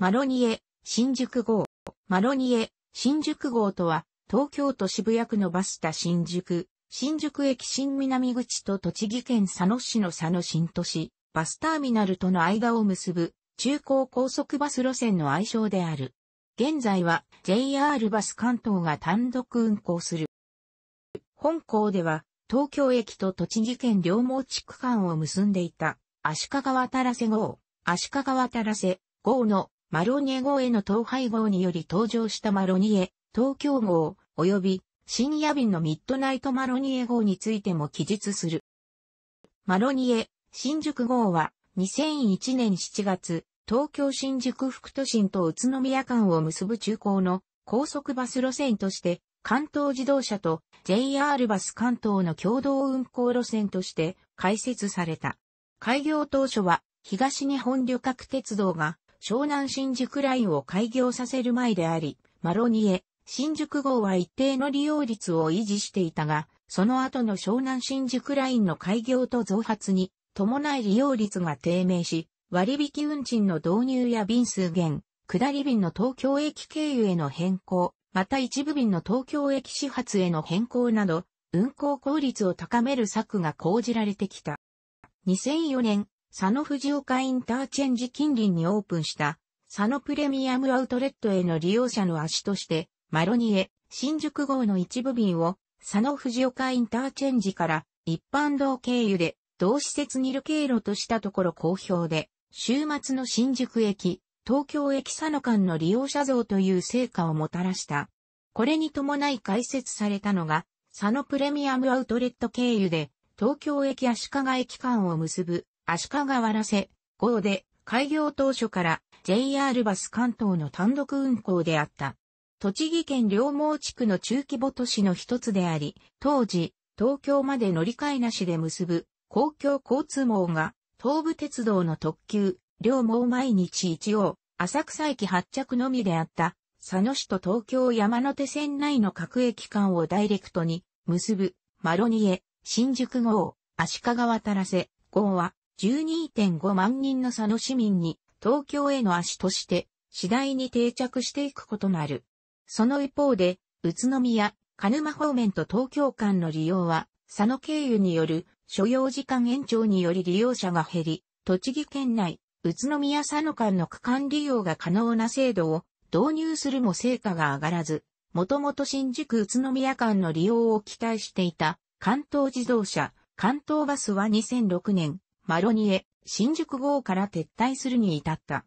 マロニエ、新宿号。マロニエ、新宿号とは、東京都渋谷区のバスタ新宿、新宿駅新南口と栃木県佐野市の佐野新都市、バスターミナルとの間を結ぶ、中高高速バス路線の愛称である。現在は JR バス関東が単独運行する。本校では、東京駅と栃木県両毛地区間を結んでいた、足利渡瀬号、足利渡瀬号のマロニエ号への統廃号により登場したマロニエ、東京号、及び深夜便のミッドナイトマロニエ号についても記述する。マロニエ、新宿号は2001年7月、東京新宿副都心と宇都宮間を結ぶ中高の高速バス路線として、関東自動車と JR バス関東の共同運行路線として開設された。開業当初は東日本旅客鉄道が湘南新宿ラインを開業させる前であり、マロニエ、新宿号は一定の利用率を維持していたが、その後の湘南新宿ラインの開業と増発に伴い利用率が低迷し、割引運賃の導入や便数減、下り便の東京駅経由への変更、また一部便の東京駅始発への変更など、運行効率を高める策が講じられてきた。2004年、佐野藤岡インターチェンジ近隣にオープンした、佐野プレミアムアウトレットへの利用者の足として、マロニエ、新宿号の一部便を、佐野藤岡インターチェンジから一般道経由で同施設にいる経路としたところ好評で、週末の新宿駅、東京駅佐野間の利用者増という成果をもたらした。これに伴い開設されたのが、佐野プレミアムアウトレット経由で、東京駅足利駅間を結ぶ足利原瀬号で開業当初から JR バス関東の単独運行であった。栃木県両毛地区の中規模都市の一つであり、当時、東京まで乗り換えなしで結ぶ公共交通網が東武鉄道の特急、両毛毎日一応、浅草駅発着のみであった佐野市と東京山手線内の各駅間をダイレクトに結ぶマロニエ、新宿号、足利渡らせ号は12.5万人の佐野市民に東京への足として次第に定着していくことなる。その一方で、宇都宮、鹿沼方面と東京間の利用は、佐野経由による所要時間延長により利用者が減り、栃木県内、宇都宮佐野間の区間利用が可能な制度を導入するも成果が上がらず、もともと新宿宇都宮間の利用を期待していた関東自動車、関東バスは2006年、マロニエ、新宿号から撤退するに至った。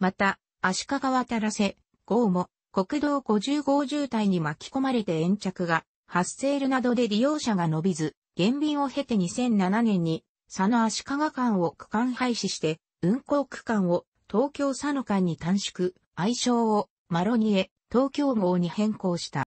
また、足利渡らせ、号も国道50号渋滞に巻き込まれて延着が発生るなどで利用者が伸びず、減便を経て2007年に佐野足利間を区間廃止して、運行区間を東京佐野間に短縮、愛称をマロニエ、東京号に変更した。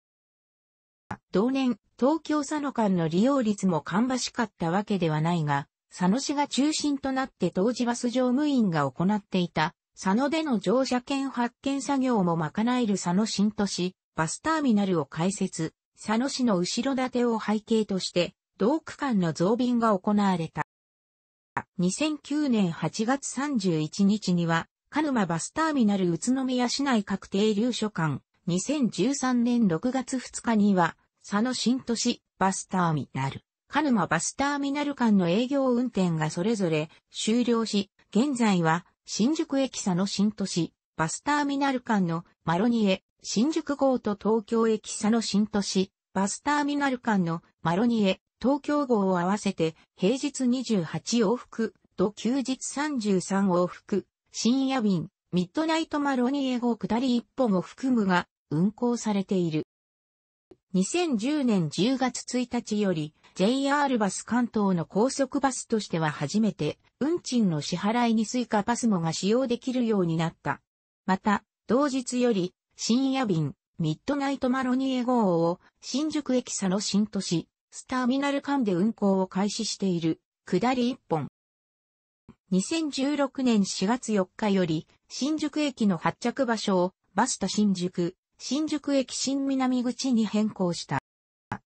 同年、東京佐野間の利用率も芳しかったわけではないが、佐野市が中心となって当時バス乗務員が行っていた、佐野での乗車券発券作業も賄える佐野新都市、バスターミナルを開設、佐野市の後ろ盾を背景として、同区間の増便が行われた。2009年8月31日には、鹿沼バスターミナル宇都宮市内確定留所間、2013年6月2日には、佐野新都市バスターミナル。鹿沼バスターミナル間の営業運転がそれぞれ終了し、現在は新宿駅佐の新都市、バスターミナル間のマロニエ、新宿号と東京駅佐の新都市、バスターミナル間のマロニエ、東京号を合わせて平日28往復と休日33往復、深夜便、ミッドナイトマロニエ号下り一本を含むが運行されている。2010年10月1日より JR バス関東の高速バスとしては初めて、運賃の支払いにスイカパスモが使用できるようになった。また、同日より、深夜便、ミッドナイトマロニエ号を、新宿駅佐野新都市、スターミナル間で運行を開始している、下り1本。2016年4月4日より、新宿駅の発着場所を、バスタ新宿、新宿駅新南口に変更した。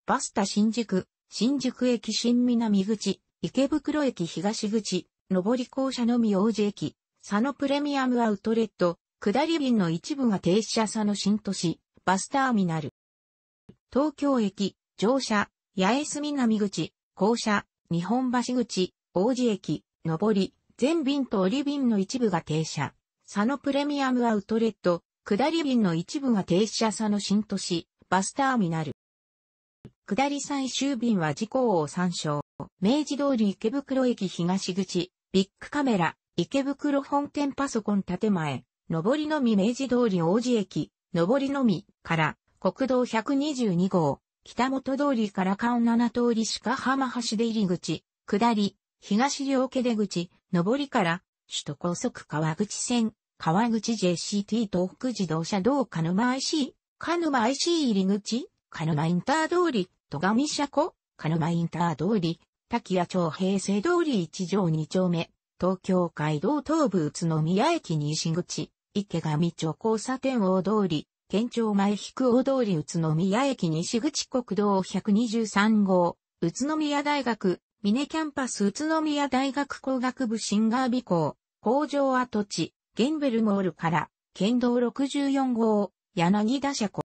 バスタ新宿、新宿駅新南口、池袋駅東口、上り校舎のみ王子駅、佐野プレミアムアウトレット、下り便の一部が停車佐野新都市、バスターミナル。東京駅、乗車、八重洲南口、校舎、日本橋口、王子駅、上り、全便と折り便の一部が停車。佐野プレミアムアウトレット、下り便の一部が停車佐野新都市、バスターミナル。下り最終便は事故を参照。明治通り池袋駅東口、ビッグカメラ、池袋本店パソコン建前、上りのみ明治通り王子駅、上りのみから国道122号、北本通りから関7通り鹿浜橋出入り口、下り、東両家出口、上りから首都高速川口線、川口 JCT 東北自動車道鹿沼 IC、鹿沼 IC 入り口、鹿沼インター通り、戸上車庫、鹿沼インター通り、滝谷町平成通り一条二丁目、東京街道東部宇都宮駅西口、池上町交差点大通り、県庁前引く大通り宇都宮駅西口国道123号、宇都宮大学、ミネキャンパス宇都宮大学工学部シンガー美校、工場跡地、ゲンベルモールから、県道64号、柳田車庫。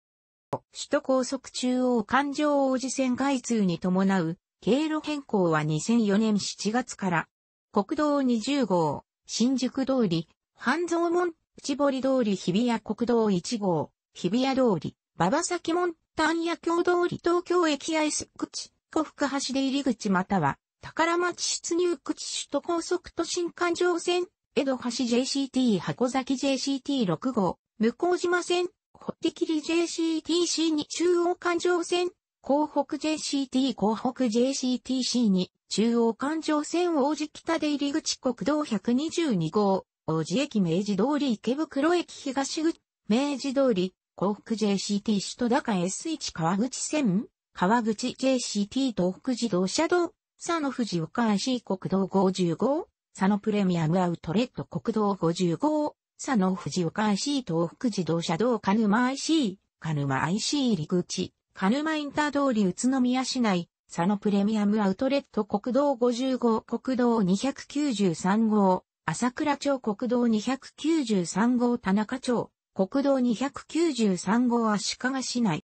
首都高速中央環状王子線開通に伴う経路変更は2004年7月から、国道20号、新宿通り、半蔵門、内堀通り日比谷国道1号、日比谷通り、馬場崎門、丹野京通り東京駅アイス口、古福橋出入り口または、宝町出入口首都高速都心環状線、江戸橋 JCT 箱崎 JCT6 号、向島線、ホテキリ JCTC に中央環状線、港北 JCT 港北 JCTC に中央環状線王子北出入口国道122号、王子駅明治通り池袋駅東口、明治通り、港北 JCT 首都高 S1 川口線、川口 JCT 東北自動車道、佐野富士岡 i 国道55、佐野プレミアムアウトレット国道55、佐野藤岡 IC 東北自動車道鹿沼 IC、鹿沼 IC 入口、鹿沼インター通り宇都宮市内、佐野プレミアムアウトレット国道55国道293号、朝倉町国道293号田中町、国道293号足利市内。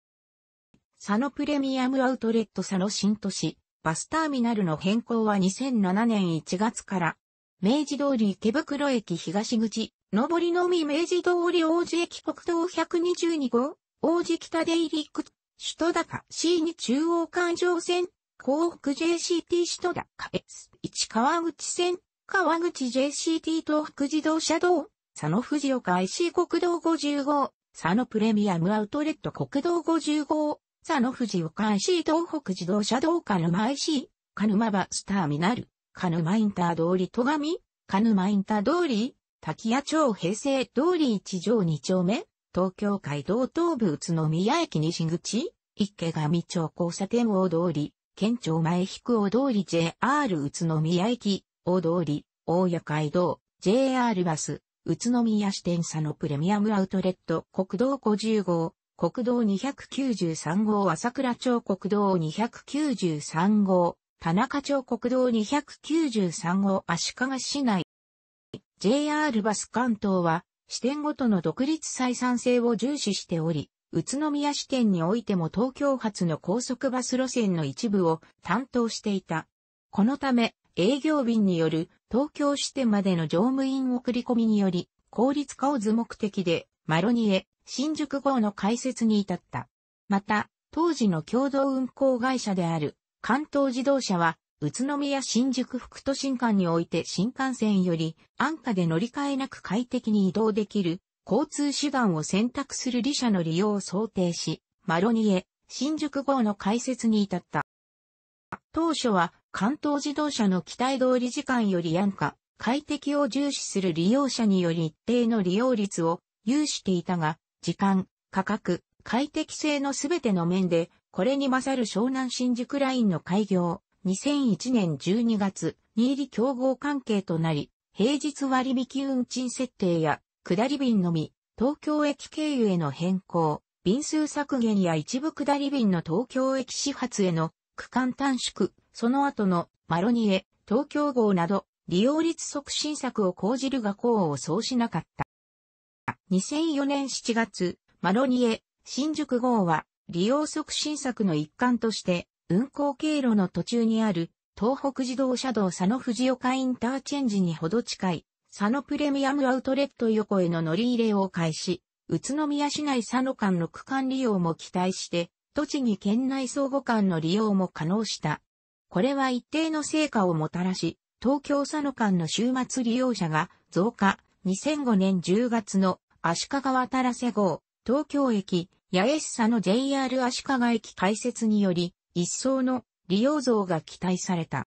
佐野プレミアムアウトレット佐野新都市、バスターミナルの変更は2007年1月から、明治通り池袋駅東口、上りのみ明治通り王子駅国道122号、王子北出入り口、首都高 C に中央環状線、港北 JCT 首都高 S1 川口線、川口 JCT 東北自動車道、佐野富士岡 IC 国道50号、佐野プレミアムアウトレット国道50号、佐野富士岡 IC 東北自動車道鹿沼 IC、鹿沼バスターミナル、鹿沼インター通り戸上、鹿沼インター通り、滝谷町平成通り1条2丁目、東京街道東部宇都宮駅西口、池上町交差点大通り、県庁前引く大通り JR 宇都宮駅、大通り、大谷街道、JR バス、宇都宮支店佐野プレミアムアウトレット、国道50号、国道293号朝倉町国道293号、田中町国道293号足利市内 JR バス関東は、支店ごとの独立採算性を重視しており、宇都宮支店においても東京発の高速バス路線の一部を担当していた。このため、営業便による東京支店までの乗務員送り込みにより、効率化を図目的で、マロニエ、新宿号の開設に至った。また、当時の共同運行会社である関東自動車は宇都宮新宿副都心間において新幹線より安価で乗り換えなく快適に移動できる交通手段を選択する利者の利用を想定し、マロニエ、新宿号の開設に至った。当初は関東自動車の期待通り時間より安価、快適を重視する利用者により一定の利用率を有していたが、時間、価格、快適性のすべての面で、これに勝る湘南新宿ラインの開業、2001年12月、新入り競合関係となり、平日割引運賃設定や、下り便のみ、東京駅経由への変更、便数削減や一部下り便の東京駅始発への区間短縮、その後のマロニエ、東京号など、利用率促進策を講じるが功を奏しなかった。2004年7月、マロニエ、新宿号は、利用促進策の一環として、運行経路の途中にある、東北自動車道佐野藤岡インターチェンジにほど近い、佐野プレミアムアウトレット横への乗り入れを開始、宇都宮市内佐野間の区間利用も期待して、栃木県内相互間の利用も可能した。これは一定の成果をもたらし、東京佐野間の週末利用者が増加、2005年10月の足利渡ら瀬号、東京駅、八重久佐野 JR 足利駅開設により、一層の利用増が期待された。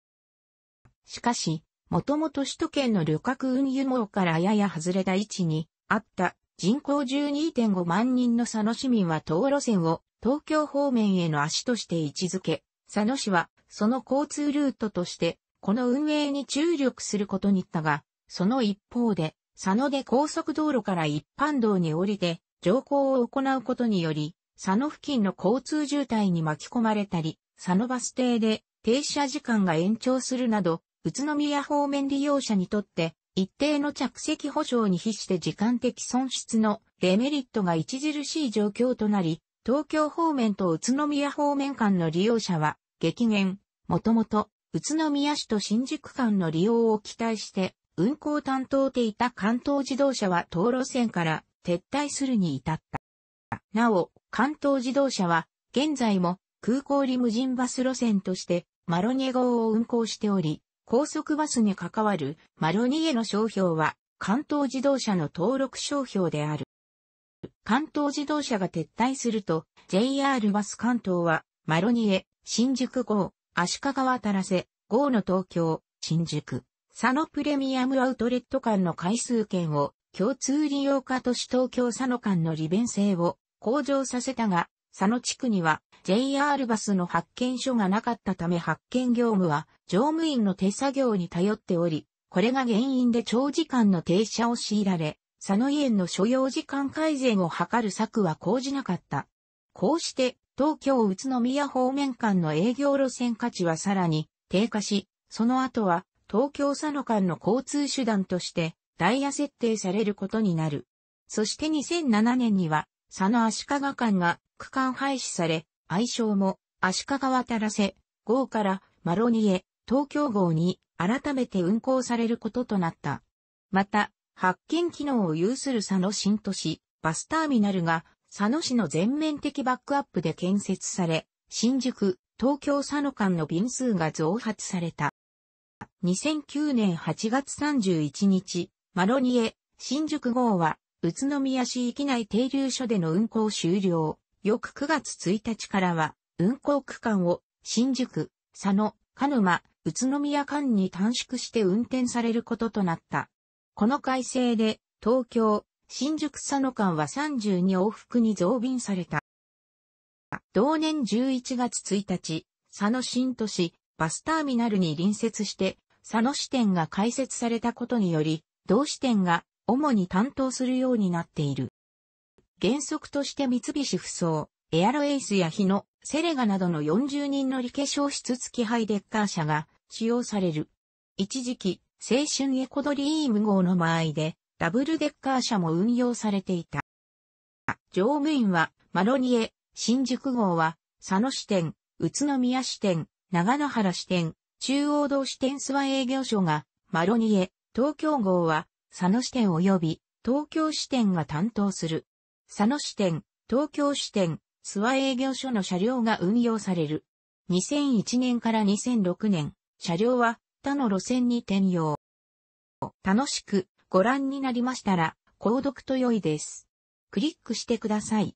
しかし、もともと首都圏の旅客運輸網からやや外れた位置にあった人口12.5万人の佐野市民は東路線を東京方面への足として位置づけ、佐野市はその交通ルートとしてこの運営に注力することにったが、その一方で佐野で高速道路から一般道に降りて乗降を行うことにより佐野付近の交通渋滞に巻き込まれたり、佐野バス停で停車時間が延長するなど、宇都宮方面利用者にとって、一定の着席保障に比して時間的損失のデメリットが著しい状況となり、東京方面と宇都宮方面間の利用者は激減、もともと宇都宮市と新宿間の利用を期待して、運行担当でいた関東自動車は東路線から撤退するに至った。なお、関東自動車は、現在も空港リムジンバス路線として、マロニエ号を運行しており、高速バスに関わるマロニエの商標は、関東自動車の登録商標である。関東自動車が撤退すると、JR バス関東は、マロニエ、新宿号、足利渡らせ、号の東京、新宿、佐野プレミアムアウトレット間の回数券を共通利用化都市東京佐野間の利便性を向上させたが、佐野地区には JR バスの発見所がなかったため発見業務は乗務員の手作業に頼っており、これが原因で長時間の停車を強いられ、佐野園の所要時間改善を図る策は講じなかった。こうして、東京宇都宮方面間の営業路線価値はさらに低下し、その後は東京佐野間の交通手段としてダイヤ設定されることになる。そして2007年には佐野足利間が区間廃止され、愛称も足利渡らせ号からマロニエ、東京号に改めて運行されることとなった。また、発見機能を有する佐野新都市バスターミナルが佐野市の全面的バックアップで建設され、新宿、東京佐野間の便数が増発された。2009年8月31日、マロニエ、新宿号は宇都宮市域内停留所での運行終了。翌9月1日からは、運行区間を新宿、佐野、鹿沼、宇都宮間に短縮して運転されることとなった。この改正で、東京、新宿佐野間は32往復に増便された。同年11月1日、佐野新都市バスターミナルに隣接して、佐野支店が開設されたことにより、同支店が主に担当するようになっている。原則として三菱不走、エアロエイスや日野、セレガなどの40人乗り化粧室付きハイデッカー車が使用される。一時期、青春エコドリーム号の間合いで、ダブルデッカー車も運用されていた。乗務員は、マロニエ、新宿号は、佐野支店、宇都宮支店、長野原支店、中央道支店諏訪営業所が、マロニエ、東京号は、佐野支店及び東京支店が担当する。佐野支店、東京支店、諏訪営業所の車両が運用される。2001年から2006年、車両は他の路線に転用。楽しくご覧になりましたら、購読と良いです。クリックしてください。